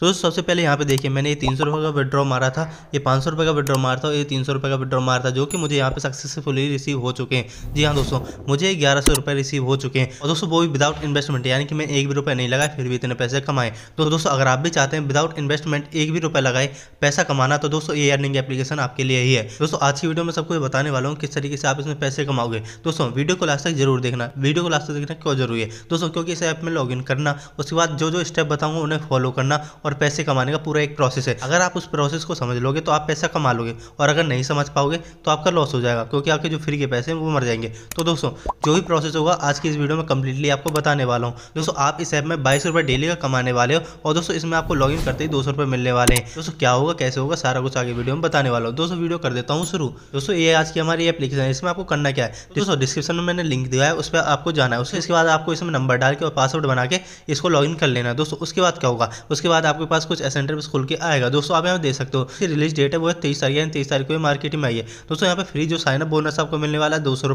तो दोस्तों सबसे पहले यहाँ पे देखिए मैंने ये तीन सौ रुपये का विड्रॉ मारा था ये पाँच सौ रुपये का विड्रॉ मारा था और ये तीन सौ रुपये का विड्रॉ मारा था जो कि मुझे यहाँ पे सक्सेसफुली रिसीव हो चुके हैं जी हाँ दोस्तों मुझे ग्यारह सौ रुपये रिसीव हो चुके हैं और दोस्तों वो भी विदाउट इन्वेस्टमेंट यानी कि मैं एक भी रुपये नहीं लगाए फिर भी इतने पैसे कमाए तो दोस्तों अगर आप भी चाहते हैं विदाउट इन्वेस्टमेंट एक भी रुपये लगाए पैसा कमाना तो दोस्तों ये अर्निंग एप्लीकेशन आपके लिए ही है दोस्तों आज की वीडियो में सबको बताने वाला हूँ किस तरीके से आप इसमें पैसे कमाओगे दोस्तों वीडियो को लास्ट तक जरूर देखना वीडियो को लास्ट तक देखना क्यों जरूरी है दोस्तों क्योंकि इस ऐप में इन करना उसके बाद जो जो स्टेप बताऊंगा उन्हें फॉलो करना और पैसे कमाने का पूरा एक प्रोसेस है अगर आप उस प्रोसेस को समझ लोगे तो आप पैसा कमा लोगे और अगर नहीं समझ पाओगे तो आपका लॉस हो जाएगा क्योंकि आपके जो फ्री के पैसे हैं वो मर जाएंगे तो दोस्तों जो भी प्रोसेस होगा आज की इस वीडियो में कंप्लीटली आपको बताने वाला हूँ दोस्तों आप इस ऐप में बाईस रुपये डेली का कमाने वाले हो और दोस्तों इसमें आपको इन करते ही दो सौ रुपये मिलने वाले हैं दोस्तों क्या होगा कैसे होगा सारा कुछ आगे वीडियो में बताने वाला हूँ दोस्तों वीडियो कर देता हूँ शुरू दोस्तों ये आज की हमारी एप्लीकेशन है इसमें आपको करना क्या है दोस्तों डिस्क्रिप्शन में मैंने लिंक दिया है उस पर आपको जाना है उसके बाद आपको इसमें नंबर डाल के और पासवर्ड बना के इसको इन कर लेना है दोस्तों उसके बाद क्या होगा उसके बाद आप आपके पास कुछ एसेंटर पे खुल के आएगा दोस्तों आप यहाँ दे सकते हो रिलीज डेट है वो है तेईस तारीख तेईस तारीख को मार्केट में आई है दोस्तों यहाँ पे फ्री जो साइनअप बोनस आपको मिलने वाला है दो सौ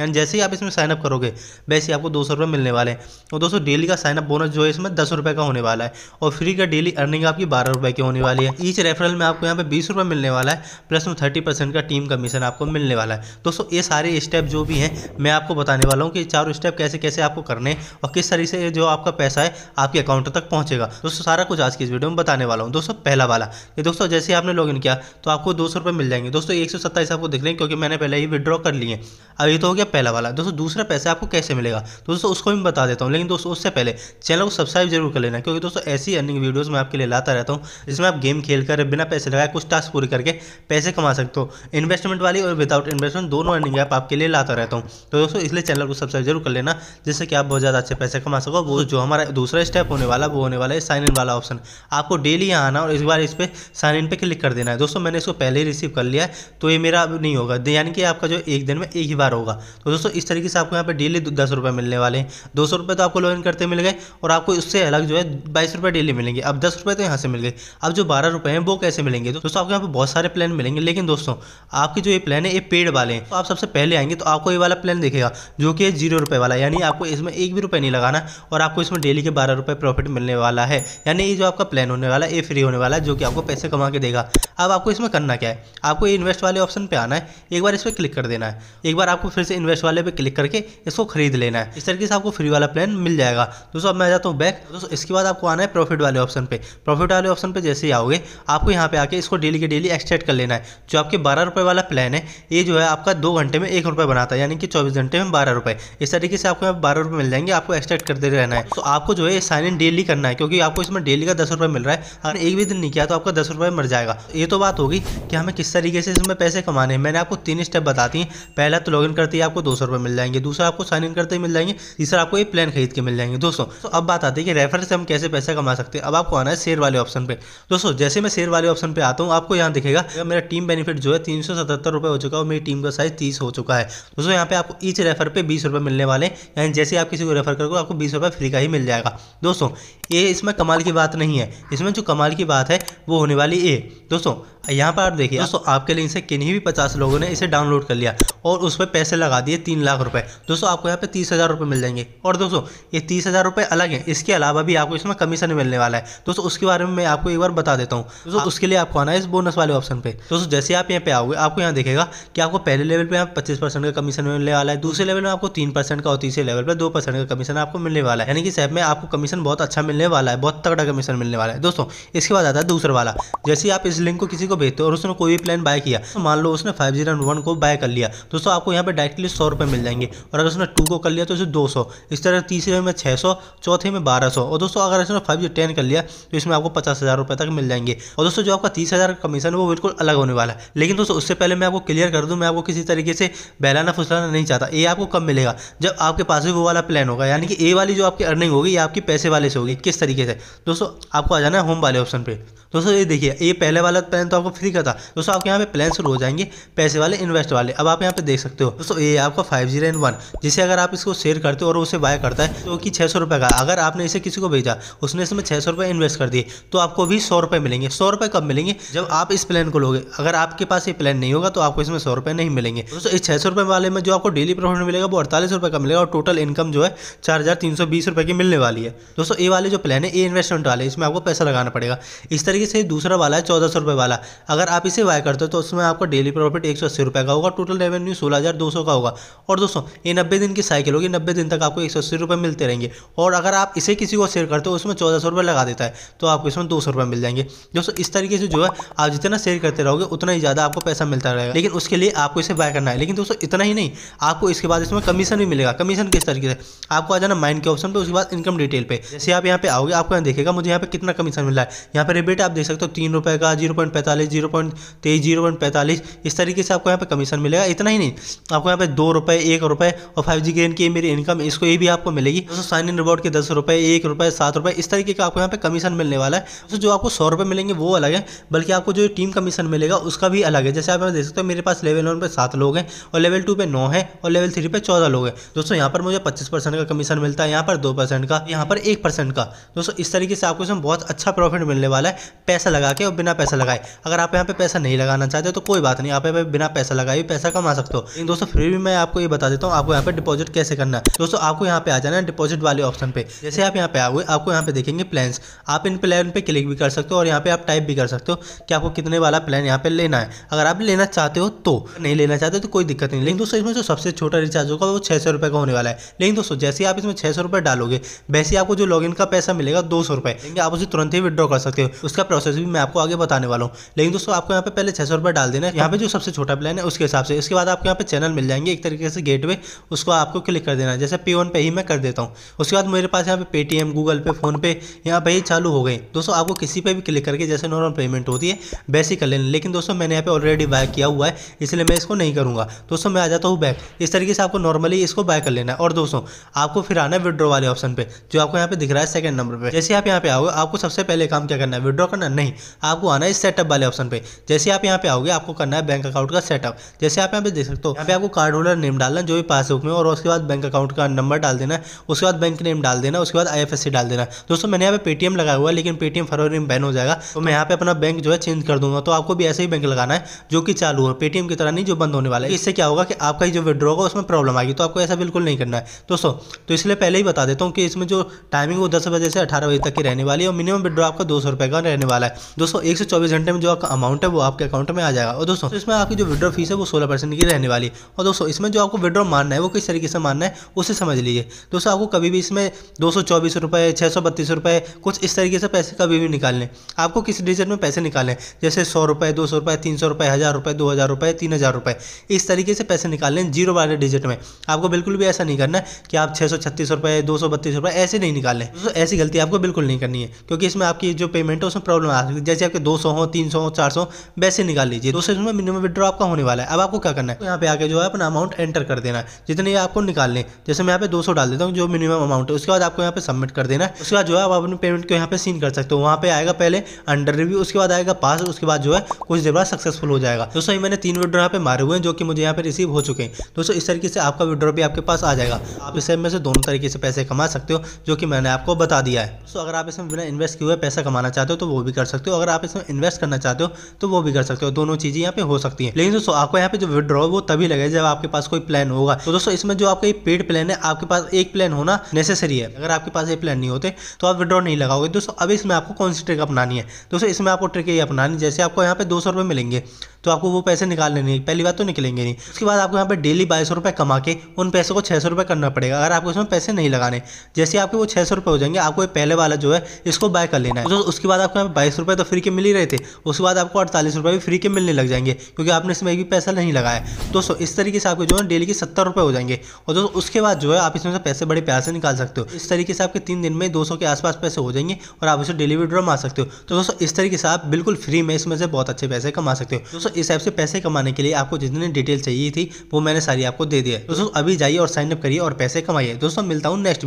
यानी जैसे ही आप इसमें साइनअप करोगे वैसे ही आपको दो सौ मिलने वाले हैं और दोस्तों डेली का साइनअप बोनस जो है इसमें दस का होने वाला है और फ्री का डेली अर्निंग आपकी बारह की होने वाली है ईच रेफरल में आपको यहाँ पे बीस मिलने वाला है प्लस में थर्टी का टीम कमीशन आपको मिलने वाला है दोस्तों ये सारे स्टेप जो भी हैं मैं आपको बताने वाला हूँ कि चारों स्टेप कैसे कैसे आपको करने और किस तरीके से जो आपका पैसा है आपके अकाउंट तक पहुँचेगा दोस्तों सारा कुछ आज की इस वीडियो में बताने वाला हूँ दोस्तों पहला वाला ये दोस्तों जैसे आपने लॉग इन किया तो आपको दो सौ मिल जाएंगे दोस्तों एक सौ आपको दिख रहे हैं क्योंकि मैंने पहले ही विड्रॉ कर लिए अब ये तो हो गया पहला वाला दोस्तों दूसरा पैसा आपको कैसे मिलेगा तो दोस्तों उसको भी बता देता हूँ लेकिन दोस्तों उससे पहले चैनल को सब्सक्राइब जरूर कर लेना क्योंकि दोस्तों ऐसी अर्निंग वीडियोज़ मैं आपके लिए लाता रहता हूँ जिसमें आप गेम खेल कर बिना पैसे लगाए कुछ टास्क पूरे करके पैसे कमा सकते हो इन्वेस्टमेंट वाली और विदाउट इन्वेस्टमेंट दोनों अर्निंग ऐप आपके लिए लाता रहता हूँ तो दोस्तों इसलिए चैनल को सब्सक्राइब जरूर कर लेना जिससे कि आप बहुत ज़्यादा अच्छे पैसे कमा सको वो जो हमारा दूसरा स्टेप होने वाला वो होने वाला है साइन इन वाला ऑप्शन आपको डेली यहाँ आना और इस बार इस पर साइन इन पर क्लिक कर देना है दोस्तों मैंने इसको पहले ही रिसीव कर लिया है तो ये मेरा नहीं होगा यानी कि आपका जो एक दिन में एक ही बार होगा तो दोस्तों इस तरीके से आपको यहाँ पर डेली दस रुपये मिलने वाले हैं दो सौ रुपये तो आपको लॉग इन करते मिल गए और आपको इससे अलग जो है बाईस रुपये डेली मिलेंगे अब दस रुपये तो यहाँ से मिल गए अब जो बारह रुपये हैं वो कैसे मिलेंगे तो दोस्तों आपको यहाँ पर बहुत सारे प्लान मिलेंगे लेकिन दोस्तों आपके जो ये प्लान है ये पेड वाले हैं तो आप सबसे पहले आएंगे तो आपको ये वाला प्लान देखेगा जो कि जीरो रुपये वाला यानी आपको इसमें एक भी रुपये नहीं लगाना और आपको इसमें डेली के बारह रुपये प्रॉफिट मिलने वाला है यानी ये जो आप आपका प्लान होने वाला है ए फ्री होने वाला है जो कि आपको पैसे कमा के देगा अब आपको इसमें करना क्या है आपको ये इन्वेस्ट वाले ऑप्शन पे आना है एक बार इस पर क्लिक कर देना है एक बार आपको फिर से इन्वेस्ट वाले पे क्लिक करके इसको खरीद लेना है इस तरीके से आपको फ्री वाला प्लान मिल जाएगा दोस्तों अब मैं जाता हूँ बैक दोस्तों इसके बाद आपको आना है प्रॉफिट वाले ऑप्शन पे प्रॉफिट वाले ऑप्शन पे जैसे ही आओगे आपको यहाँ पे आके इसको डेली के डेली एक्सटेट कर लेना है जो आपके बारह रुपये वाला प्लान है ये जो है आपका दो घंटे में एक रुपये बनाता है यानी कि चौबीस घंटे में बारह रुपये इस तरीके से आपको यहाँ बारह रुपये मिल जाएंगे आपको एक्सटेट करते रहना है तो आपको जो है साइन इन डेली करना है क्योंकि आपको इसमें डेली का दस दस रुपये मिल रहा है अगर एक भी दिन नहीं किया तो आपका दस रुपये मर जाएगा ये तो बात होगी कि हमें किस तरीके से इसमें पैसे कमाने हैं मैंने आपको तीन स्टेप बताती हैं पहला तो लॉगिन करते ही आपको दो सौ मिल जाएंगे दूसरा आपको साइन इन करते ही मिल जाएंगे तीसरा आपको एक प्लान खरीद के मिल जाएंगे दोस्तों तो अब बात आती है कि रेफर से हम कैसे पैसा कमा सकते हैं अब आपको आना है शेयर वाले ऑप्शन पर दोस्तों जैसे मैं शेयर वाले ऑप्शन पर आता हूँ आपको यहाँ दिखेगा मेरा टीम बेनिफिट जो है तीन सौ सतहत्तर रुपये हो चुका है और मेरी टीम का साइज तीस हो चुका है दोस्तों यहाँ पे आपको ईच रेफर पर बीस मिलने वाले हैं यानी जैसे आप किसी को रेफर करोगे आपको बीस फ्री का ही मिल जाएगा दोस्तों ये इसमें कमाल की बात नहीं है इसमें जो कमाल की बात है वो होने वाली ए दोस्तों यहाँ पर आप देखिए दोस्तों आपके लिंक से किन्हीं भी पचास लोगों ने इसे डाउनलोड कर लिया और उस पर पैसे लगा दिए तीन लाख रुपए दोस्तों आपको यहाँ पे तीस हज़ार रुपये मिल जाएंगे और दोस्तों ये तीस हज़ार रुपये अलग हैं इसके अलावा भी आपको इसमें कमीशन मिलने वाला है दोस्तों उसके बारे में मैं आपको एक बार बता देता हूँ दोस्तों उसके लिए आपको आना है इस बोनस वाले ऑप्शन पर दोस्तों जैसे आप यहाँ पे आओगे आपको यहाँ देखेगा कि आपको पहले लेवल पर यहाँ पच्चीस का कमीशन मिलने वाला है दूसरे लेवल में आपको तीन का और तीसरे लेवल पर दो का कमीशन आपको मिलने वाला है यानी कि इस में आपको कमीशन बहुत अच्छा मिलने मिलने वाला है बहुत तगड़ा कमीशन मिलने वाला है दोस्तों इसके बाद आता है दूसरा वाला जैसे आप इस लिंक को किसी को भेजते हो और उसने कोई भी प्लान बाय किया तो मान लो उसने फाइव जीरो वन को बाय कर लिया दोस्तों आपको यहाँ पर डायरेक्टली सौ रुपये मिल जाएंगे और अगर उसने टू को कर लिया तो उसे दो सौ इस तरह तीसरे में छः सौ चौथे में बारह सौ और दोस्तों अगर इसने फाइव जीरो टेन कर लिया तो इसमें आपको पचास हज़ार रुपये तक मिल जाएंगे और दोस्तों जो आपका तीस हज़ार कमीशन है वो बिल्कुल अलग होने वाला है लेकिन दोस्तों उससे पहले मैं आपको क्लियर कर दूँ मैं आपको किसी तरीके से बहलाना फुसलाना नहीं चाहता ये आपको कब मिलेगा जब आपके पास भी वो वाला प्लान होगा यानी कि ए वाली जो आपकी अर्निंग होगी ये आपकी पैसे वाले से होगी किस तरीके से दोस्तों आपको आ जाना है होम वाले ऑप्शन पे दोस्तों ये देखिए ये पहले वाला प्लान तो आपको फ्री का था दोस्तों आपके यहाँ पे प्लान शुरू हो जाएंगे पैसे वाले इन्वेस्ट वाले अब आप यहाँ पे देख सकते हो दोस्तों ये आपका फाइव जीरो एंड वन जिसे अगर आप इसको शेयर करते हो और उसे बाय करता है तो कि छः सौ रुपये का अगर आपने इसे किसी को भेजा उसने इसमें छः सौ रुपये इन्वेस्ट कर दिए तो आपको भी सौ रुपये मिलेंगे सौ रुपये कब मिलेंगे जब आप इस प्लान को लोगे अगर आपके पास ये प्लान नहीं होगा तो आपको इसमें सौ रुपये नहीं मिलेंगे दोस्तों इस छः सौ रुपये वाले में जो आपको डेली प्रॉफिट मिलेगा वो अड़तालीस रुपये का मिलेगा और टोटल इनकम जो है चार हज़ार तीन सौ बीस रुपये की मिलने वाली है दोस्तों ये वाले जो जो प्लान है ये इन्वेस्टमेंट वाला है इसमें आपको पैसा लगाना पड़ेगा इस तरीके से दूसरा वाला है चौदह सौ रुपये वाला अगर आप इसे बाय करते हो तो उसमें आपको डेली प्रॉफिट एक सौ अस्सी रुपये का होगा टोटल रेवेन्यू सोलह हज़ार दो सौ का होगा और दोस्तों ये नब्बे दिन की साइकिल होगी नब्बे दिन तक आपको एक सौ अस्सी रुपये मिलते रहेंगे और अगर आप इसे किसी को शेयर करते हो उसमें चौदह सौ रुपये लगा देता है तो आपको इसमें दो सौ रुपये मिल जाएंगे दोस्तों इस तरीके से जो है आप जितना शेयर करते रहोगे उतना ही ज़्यादा आपको पैसा मिलता रहेगा लेकिन उसके लिए आपको इसे बाय करना है लेकिन दोस्तों इतना ही नहीं आपको इसके बाद इसमें कमीशन भी मिलेगा कमीशन किस तरीके से आपको आ जाना माइंड के ऑप्शन पर उसके बाद इनकम डिटेल पर जैसे आप यहाँ पे पे आओगे आपको यहाँ देखेगा मुझे यहाँ पे कितना कमीशन मिला है यहाँ पे रेट आप देख सकते हो तीन रुपये का जीरो पॉइंट पैंतालीस जीरो पॉइंट तेईस जीरो पॉइंट पैंतालीस इस तरीके से आपको यहाँ पे कमीशन मिलेगा इतना ही नहीं आपको यहाँ पे दो रुपए एक रुपये और फाइव जी ग्रेन की मेरी इनकम इसको ये भी आपको मिलेगी दोस्तों साइन इन रिबॉर्ड के दस रुपए एक रुपए सात रुपये इस तरीके का आपको यहाँ पे कमीशन मिलने वाला है जो आपको सौ रुपए मिलेंगे वो अलग है बल्कि आपको जो टीम कमीशन मिलेगा उसका भी अलग है जैसे आप यहाँ देख सकते हो मेरे पास लेवल वन पे सात लोग हैं और लेवल टू पे नौ है और लेवल थ्री पे चौदह लोग हैं दोस्तों यहाँ पर मुझे पच्चीस परसेंट का कमीशन मिलता है यहाँ पर दो परसेंट का यहाँ पर एक परसेंट का दोस्तों इस तरीके से आपको इसमें बहुत अच्छा प्रॉफिट मिलने वाला है पैसा लगा के और बिना पैसा लगाए अगर आप यहाँ पे पैसा नहीं लगाना चाहते तो कोई बात नहीं आप यहाँ पे बिना पैसा लगाए पैसा कमा सकते हो लेकिन दोस्तों फिर भी मैं आपको ये बता देता हूँ आपको यहाँ पे डिपॉजिट कैसे करना है दोस्तों आपको यहाँ पे आ जाना है डिपॉजिट वाले ऑप्शन पे जैसे आप यहाँ पे आओगे आपको यहाँ पे देखेंगे प्लान आप इन प्लान पे क्लिक भी कर सकते हो और यहाँ पे आप टाइप भी कर सकते हो कि आपको कितने वाला प्लान यहाँ पे लेना है अगर आप लेना चाहते हो तो नहीं लेना चाहते तो कोई दिक्कत नहीं लेकिन दोस्तों इसमें जो सबसे छोटा रिचार्ज होगा वो छह सौ रुपए का होने वाला है लेकिन दोस्तों जैसे आप इसमें छह सौ रुपए डालोगे वैसे आपको जो लॉग का पैसा मिलेगा दो सौ लेकिन आप उसे तुरंत ही विद्रॉ कर सकते हो उसका प्रोसेस भी मैं आपको आगे बताने वाला हूँ लेकिन दोस्तों आपको यहाँ पे पहले छह सौ डाल देना है यहाँ पे जो सबसे छोटा प्लान है उसके हिसाब से इसके बाद आपको यहाँ पे चैनल मिल जाएंगे एक तरीके से गेटवे उसको आपको क्लिक कर देना जैसे पे वन पे ही मैं कर देता हूँ उसके बाद मेरे पास यहाँ पे पेटीएम गूगल पे फोन पे यहाँ पे ही चालू हो गए दोस्तों आपको किसी पे भी क्लिक करके जैसे नॉर्मल पेमेंट होती है वैसे कर लेना लेकिन दोस्तों मैंने यहाँ पे ऑलरेडी बाय किया हुआ है इसलिए मैं इसको नहीं करूंगा दोस्तों मैं आ जाता हूँ बैक इस तरीके से आपको नॉर्मली इसको बाय कर लेना है और दोस्तों आपको फिर आना है विड्रॉ वाले ऑप्शन पर जो आपको यहाँ पे दिख रहा है सेकंड सेकंड नंबर पे जैसे आप यहाँ पे आओगे आपको सबसे पहले काम क्या करना है विड्रॉ करना नहीं आपको आना है इस सेटअप वाले ऑप्शन पे जैसे आप यहाँ पे आओगे आपको करना है बैंक अकाउंट का सेटअप जैसे आप यहाँ पे देख सकते हो यहाँ पे आपको कार्ड होल्डर नेम डालना जो भी पासबुक में और उसके बाद बैंक अकाउंट का नंबर डाल देना उसके बाद बैंक नेम डाल देना उसके बाद आई डाल देना दोस्तों मैंने यहाँ पे पेटीएम लगाया हुआ लेकिन पेटीएम फरवरी में बैन हो जाएगा तो मैं यहाँ पे अपना बैंक जो है चेंज कर दूंगा तो आपको भी ऐसे ही बैंक लगाना है जो कि चालू हो पेटीएम की तरह नहीं जो बंद होने वाला है इससे क्या होगा कि आपका जो विड्रॉ होगा उसमें प्रॉब्लम आएगी तो आपको ऐसा बिल्कुल नहीं करना है दोस्तों तो इसलिए पहले ही बता देता हूँ कि इसमें जो टाइमिंग वो दस बजे बजे से अठारह बजे तक की रहने वाली है और मिनिमम विड्रॉ आपका दो सौ का रहने वाला है दोस्तों एक सौ चौबीस घंटे में जो आपका अमाउंट है वो आपके अकाउंट में आ जाएगा और दोस्तों इसमें आपकी जो विड्रॉ फीस है वो सोलह परसेंट की रहने वाली है और दोस्तों इसमें जो आपको विड्रॉ मानना है वो किस तरीके से मानना है उसे समझ लीजिए दोस्तों आपको कभी भी इसमें दो सौ चौबीस रुपए छह सौ बत्तीस रुपए कुछ इस तरीके से पैसे कभी भी निकालने आपको किस डिजिट में पैसे निकालने जैसे सौ रुपए दो सौ रुपए तीन सौ रुपए हज़ार रुपए दो हज़ार रुपए तीन हज़ार रुपए इस तरीके से पैसे निकालने जीरो वाले डिजिट में आपको बिल्कुल भी ऐसा नहीं करना है कि आप छह सौ छत्तीस रुपए दो सौ बत्तीस रुपए ऐसे नहीं निकालें ऐसे ऐसी गलती आपको बिल्कुल नहीं करनी है क्योंकि इसमें आपकी जो पेमेंट है उसमें प्रॉब्लम आ सकती है जैसे आपके दो सौ हो तीन सौ हो चार सौ वैसे निकाल लीजिए दो सौ मिनिमम विड्रॉ आपका होने वाला है अब आपको क्या करना है यहाँ पे आके जो है अपना अमाउंट एंटर कर देना है जितने आपको निकालने जैसे मैं यहाँ पे दो सौ डाल देता हूँ जो मिनिमम अमाउंट है उसके बाद आपको यहाँ पे सबमिट कर देना है उसके बाद जो है आप अपनी पेमेंट को यहाँ पे सीन कर सकते हो वहाँ पे आएगा पहले अंडर रिव्यू उसके बाद आएगा पास उसके बाद जो है कुछ देर बाद सक्सेसफुल हो जाएगा दोस्तों ये मैंने तीन विड्रॉ यहाँ पे मारे हुए हैं जो कि मुझे यहाँ पे रिसीव हो चुके हैं दोस्तों इस तरीके से आपका विड्रॉ भी आपके पास आ जाएगा आप इस में से दोनों तरीके से पैसे कमा सकते हो जो कि मैंने आपको बता बता दिया है सो अगर आप इसमें बिना इन्वेस्ट किए हुए पैसा कमाना चाहते हो तो वो भी कर सकते हो अगर आप इसमें इन्वेस्ट करना चाहते हो तो वो भी कर सकते हो दोनों चीज़ें यहाँ पे हो सकती है लेकिन दोस्तों आपको यहाँ पे जो विद्रॉ वो तभी लगे जब आपके पास कोई प्लान होगा तो दोस्तों इसमें जो आपका पेड प्लान है आपके पास एक प्लान होना नेसेसरी है अगर आपके पास ये प्लान नहीं होते तो आप विद्रॉ नहीं लगाओगे दोस्तों अब इसमें आपको कौन सी ट्रिक अपनानी है दोस्तों इसमें आपको ट्रिक ये अपनानी जैसे आपको यहाँ पे दो सौ मिलेंगे तो आपको वो पैसे निकालने नहीं पहली बात तो निकलेंगे नहीं उसके बाद आपको यहाँ पे डेली बाईस रुपए कमा के उन पैसों को छह सौ रुपये करना पड़ेगा अगर आपको इसमें पैसे नहीं लगाने जैसे आपके वो छह सौ रुपये हो जाएंगे आपको पहले वाला जो है इसको बाय कर लेना है तो उसके बाद आपको बाईस रुपये तो फ्री के मिल ही रहे थे उसके बाद आपको अड़तालीस रुपये भी फ्री के मिलने लग जाएंगे क्योंकि आपने इसमें एक भी पैसा नहीं लगाया दोस्तों इस तरीके से आपके जो है डेली के सत्तर रुपये हो जाएंगे और दोस्तों उसके बाद जो है आप इसमें से पैसे बड़े प्यार से निकाल सकते हो इस तरीके से आपके तीन दिन में दो के आसपास पैसे हो जाएंगे और आप इसे डेली विड्रॉ मार सकते हो तो दोस्तों इस तरीके से आप बिल्कुल फ्री में इसमें से बहुत अच्छे पैसे कमा सकते हो दोस्तों इस ऐप से पैसे कमाने के लिए आपको जितनी डिटेल चाहिए थी वो मैंने सारी आपको दे दी है दोस्तों अभी जाइए और साइन अप करिए और पैसे कमाइए दोस्तों मिलता हूँ नेक्स्ट